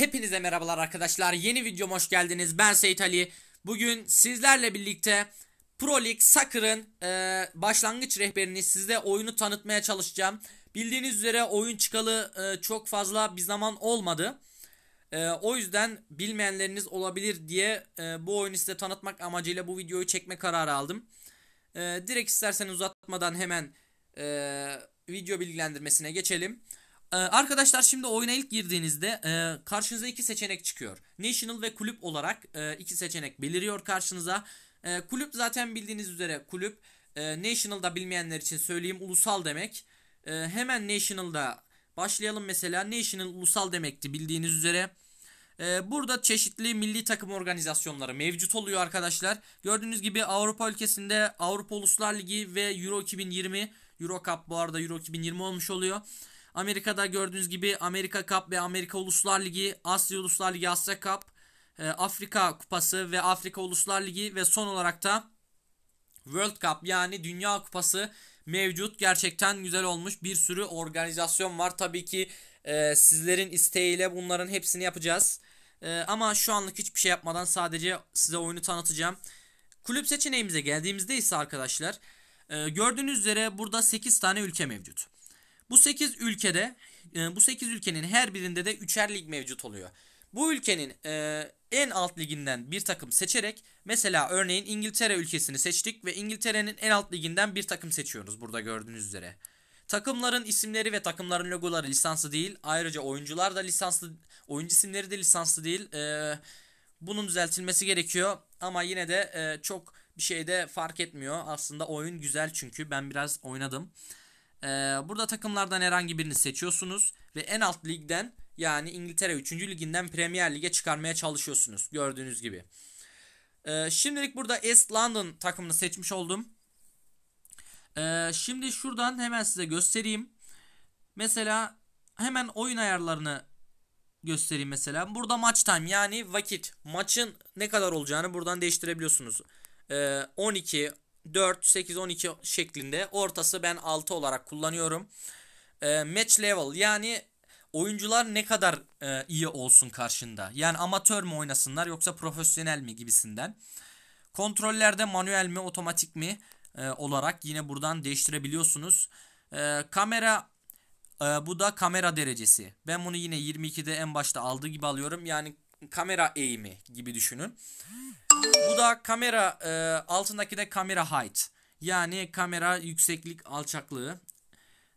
Hepinize merhabalar arkadaşlar. Yeni videoma hoş geldiniz. Ben Seyit Ali. Bugün sizlerle birlikte Pro League Soccer'ın e, başlangıç rehberini size oyunu tanıtmaya çalışacağım. Bildiğiniz üzere oyun çıkalı e, çok fazla bir zaman olmadı. E, o yüzden bilmeyenleriniz olabilir diye e, bu oyunu size tanıtmak amacıyla bu videoyu çekme kararı aldım. E, direkt isterseniz uzatmadan hemen e, video bilgilendirmesine geçelim. Ee, arkadaşlar şimdi oyuna ilk girdiğinizde e, karşınıza iki seçenek çıkıyor. National ve kulüp olarak e, iki seçenek beliriyor karşınıza. E, kulüp zaten bildiğiniz üzere kulüp. E, National da bilmeyenler için söyleyeyim ulusal demek. E, hemen National'da başlayalım mesela. National ulusal demekti bildiğiniz üzere. E, burada çeşitli milli takım organizasyonları mevcut oluyor arkadaşlar. Gördüğünüz gibi Avrupa ülkesinde Avrupa Uluslar Ligi ve Euro 2020 Euro Cup bu arada Euro 2020 olmuş oluyor. Amerika'da gördüğünüz gibi Amerika Cup ve Amerika Uluslar Ligi, Asya Uluslar Ligi, Asya Cup, e, Afrika Kupası ve Afrika Uluslar Ligi ve son olarak da World Cup yani Dünya Kupası mevcut. Gerçekten güzel olmuş. Bir sürü organizasyon var. Tabii ki e, sizlerin isteğiyle bunların hepsini yapacağız. E, ama şu anlık hiçbir şey yapmadan sadece size oyunu tanıtacağım. Kulüp seçeneğimize geldiğimizde ise arkadaşlar e, gördüğünüz üzere burada 8 tane ülke mevcut. Bu 8 ülkede e, bu 8 ülkenin her birinde de üçer lig mevcut oluyor. Bu ülkenin e, en alt liginden bir takım seçerek mesela örneğin İngiltere ülkesini seçtik ve İngiltere'nin en alt liginden bir takım seçiyoruz burada gördüğünüz üzere. Takımların isimleri ve takımların logoları lisanslı değil. Ayrıca oyuncular da lisanslı, oyuncu isimleri de lisanslı değil. E, bunun düzeltilmesi gerekiyor ama yine de e, çok bir şey de fark etmiyor. Aslında oyun güzel çünkü ben biraz oynadım. Ee, burada takımlardan herhangi birini seçiyorsunuz ve en alt ligden yani İngiltere 3. liginden Premier Lig'e çıkarmaya çalışıyorsunuz gördüğünüz gibi. Ee, şimdilik burada East London takımını seçmiş oldum. Ee, şimdi şuradan hemen size göstereyim. Mesela hemen oyun ayarlarını göstereyim mesela. Burada maç time yani vakit. Maçın ne kadar olacağını buradan değiştirebiliyorsunuz. 12, 4, 8, 12 şeklinde. Ortası ben 6 olarak kullanıyorum. E, match level yani oyuncular ne kadar e, iyi olsun karşında. Yani amatör mü oynasınlar yoksa profesyonel mi gibisinden. Kontrollerde manuel mi otomatik mi e, olarak yine buradan değiştirebiliyorsunuz. E, kamera e, bu da kamera derecesi. Ben bunu yine 22'de en başta aldığı gibi alıyorum. Yani kamera eğimi gibi düşünün. Bu da kamera e, altındaki de kamera height. Yani kamera yükseklik alçaklığı.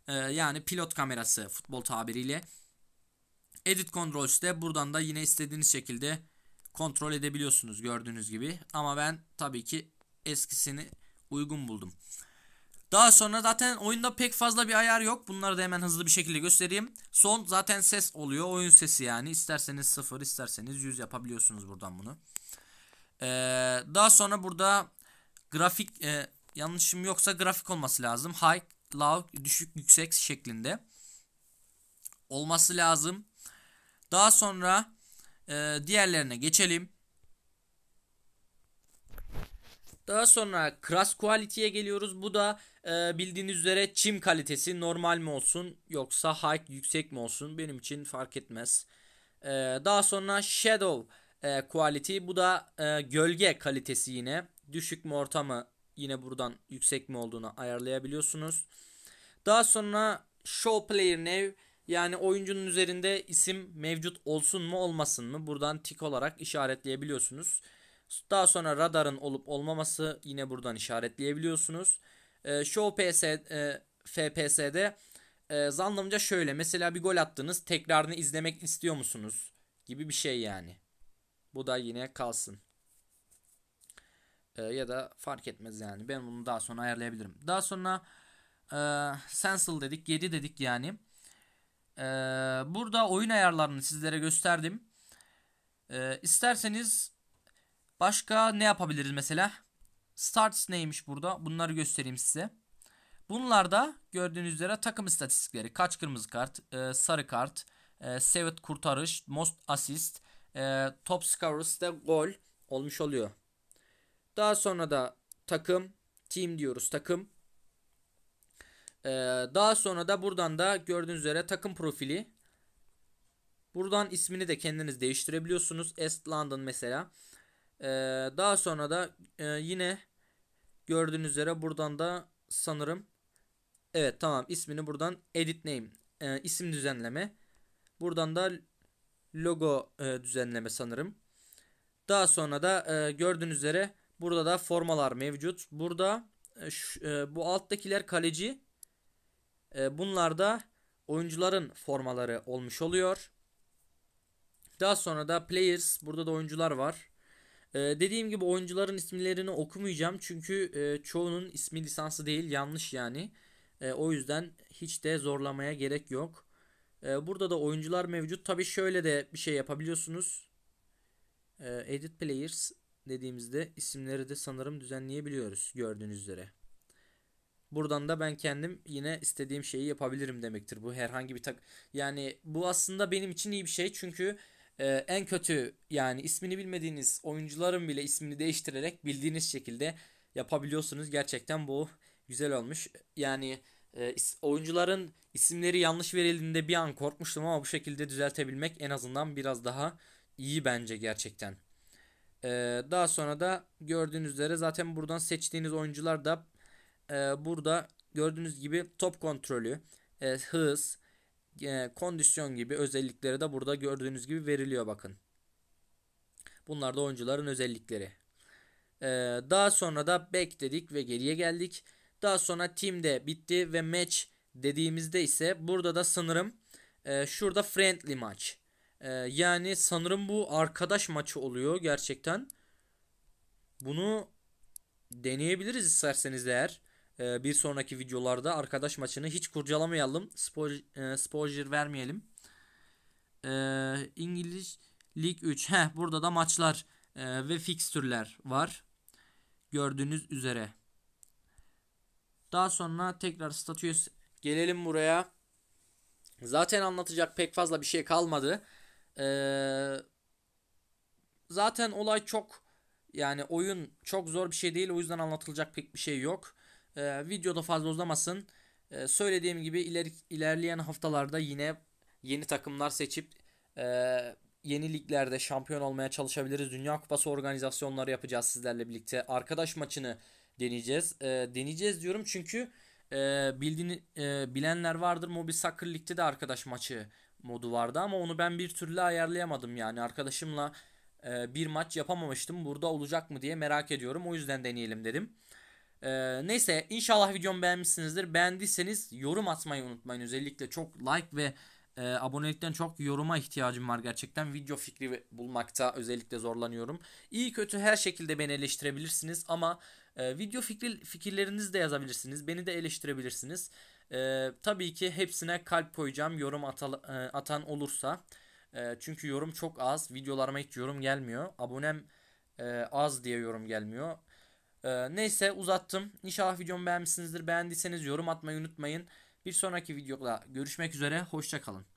E, yani pilot kamerası futbol tabiriyle. Edit Controls de buradan da yine istediğiniz şekilde kontrol edebiliyorsunuz gördüğünüz gibi. Ama ben tabii ki eskisini uygun buldum. Daha sonra zaten oyunda pek fazla bir ayar yok. Bunları da hemen hızlı bir şekilde göstereyim. Son zaten ses oluyor. Oyun sesi yani. İsterseniz 0 isterseniz 100 yapabiliyorsunuz buradan bunu. Ee, daha sonra burada grafik e, yanlışım yoksa grafik olması lazım. High, low, düşük, yüksek şeklinde olması lazım. Daha sonra e, diğerlerine geçelim. Daha sonra Crash Quality'ye geliyoruz. Bu da e, bildiğiniz üzere çim kalitesi normal mi olsun yoksa high yüksek mi olsun benim için fark etmez. E, daha sonra Shadow e, Quality bu da e, gölge kalitesi yine. Düşük mü orta mı yine buradan yüksek mi olduğunu ayarlayabiliyorsunuz. Daha sonra Show Player Nav yani oyuncunun üzerinde isim mevcut olsun mu olmasın mı buradan tik olarak işaretleyebiliyorsunuz. Daha sonra radarın olup olmaması yine buradan işaretleyebiliyorsunuz. Ee, e, Show PS, e, FPS'de e, zannımca şöyle mesela bir gol attınız tekrarını izlemek istiyor musunuz gibi bir şey yani. Bu da yine kalsın. E, ya da fark etmez yani ben bunu daha sonra ayarlayabilirim. Daha sonra e, Sensel dedik 7 dedik yani. E, burada oyun ayarlarını sizlere gösterdim. E, isterseniz Başka ne yapabiliriz mesela? Starts neymiş burada? Bunları göstereyim size. Bunlarda gördüğünüz üzere takım istatistikleri. Kaç kırmızı kart, e, sarı kart, e, ee, saved kurtarış, most assist, e, top scorers de gol olmuş oluyor. Daha sonra da takım, team diyoruz takım. E, daha sonra da buradan da gördüğünüz üzere takım profili. Buradan ismini de kendiniz değiştirebiliyorsunuz. Est London mesela. Ee, daha sonra da e, yine gördüğünüz üzere buradan da sanırım evet tamam ismini buradan edit name e, isim düzenleme. Buradan da logo e, düzenleme sanırım. Daha sonra da gördüğünüz üzere burada da formalar mevcut. Burada bu alttakiler kaleci. E, bunlar da oyuncuların formaları olmuş oluyor. Daha sonra da players burada da oyuncular var. Ee, dediğim gibi oyuncuların isimlerini okumayacağım çünkü e, çoğunun ismi lisansı değil yanlış yani. E, o yüzden hiç de zorlamaya gerek yok. E, burada da oyuncular mevcut. Tabi şöyle de bir şey yapabiliyorsunuz. E, edit Players dediğimizde isimleri de sanırım düzenleyebiliyoruz gördüğünüz üzere. Buradan da ben kendim yine istediğim şeyi yapabilirim demektir. Bu herhangi bir tak yani bu aslında benim için iyi bir şey çünkü e, en kötü yani ismini bilmediğiniz oyuncuların bile ismini değiştirerek bildiğiniz şekilde yapabiliyorsunuz. Gerçekten bu güzel olmuş. Yani e, oyuncuların isimleri yanlış verildiğinde bir an korkmuştum ama bu şekilde düzeltebilmek en azından biraz daha iyi bence gerçekten. E, daha sonra da gördüğünüz üzere zaten buradan seçtiğiniz oyuncular da e, burada gördüğünüz gibi top kontrolü, e, hız, e, kondisyon gibi özellikleri de burada gördüğünüz gibi veriliyor bakın. Bunlar da oyuncuların özellikleri. E, daha sonra da back dedik ve geriye geldik. Daha sonra team de bitti ve match dediğimizde ise burada da sanırım e, şurada friendly maç. yani sanırım bu arkadaş maçı oluyor gerçekten. Bunu deneyebiliriz isterseniz eğer. Ee, bir sonraki videolarda arkadaş maçını hiç kurcalamayalım. Spoiler, e, spoiler vermeyelim. E, İngiliz Lig 3. Heh, burada da maçlar e, ve fikstürler var. Gördüğünüz üzere. Daha sonra tekrar statüs gelelim buraya. Zaten anlatacak pek fazla bir şey kalmadı. Ee, zaten olay çok yani oyun çok zor bir şey değil o yüzden anlatılacak pek bir şey yok. Ee, videoda fazla uzamasın. Ee, söylediğim gibi iler, ilerleyen haftalarda yine yeni takımlar seçip e, yeni liglerde şampiyon olmaya çalışabiliriz. Dünya Kupası organizasyonları yapacağız sizlerle birlikte. Arkadaş maçını deneyeceğiz. E, ee, deneyeceğz diyorum çünkü e, bildiğini e, bilenler vardır. Mobil Soccer Lig'de de arkadaş maçı modu vardı ama onu ben bir türlü ayarlayamadım yani arkadaşımla e, bir maç yapamamıştım. Burada olacak mı diye merak ediyorum. O yüzden deneyelim dedim. Ee, neyse inşallah videomu beğenmişsinizdir. Beğendiyseniz yorum atmayı unutmayın. Özellikle çok like ve e, abonelikten çok yoruma ihtiyacım var gerçekten. Video fikri bulmakta özellikle zorlanıyorum. İyi kötü her şekilde beni eleştirebilirsiniz ama e, video fikri, fikirlerinizi de yazabilirsiniz. Beni de eleştirebilirsiniz. E, tabii ki hepsine kalp koyacağım yorum atal, e, atan olursa. E, çünkü yorum çok az. Videolarıma hiç yorum gelmiyor. Abonem e, az diye yorum gelmiyor. Ee, neyse uzattım. İnşallah videomu beğenmişsinizdir. Beğendiyseniz yorum atmayı unutmayın. Bir sonraki videoda görüşmek üzere. Hoşçakalın.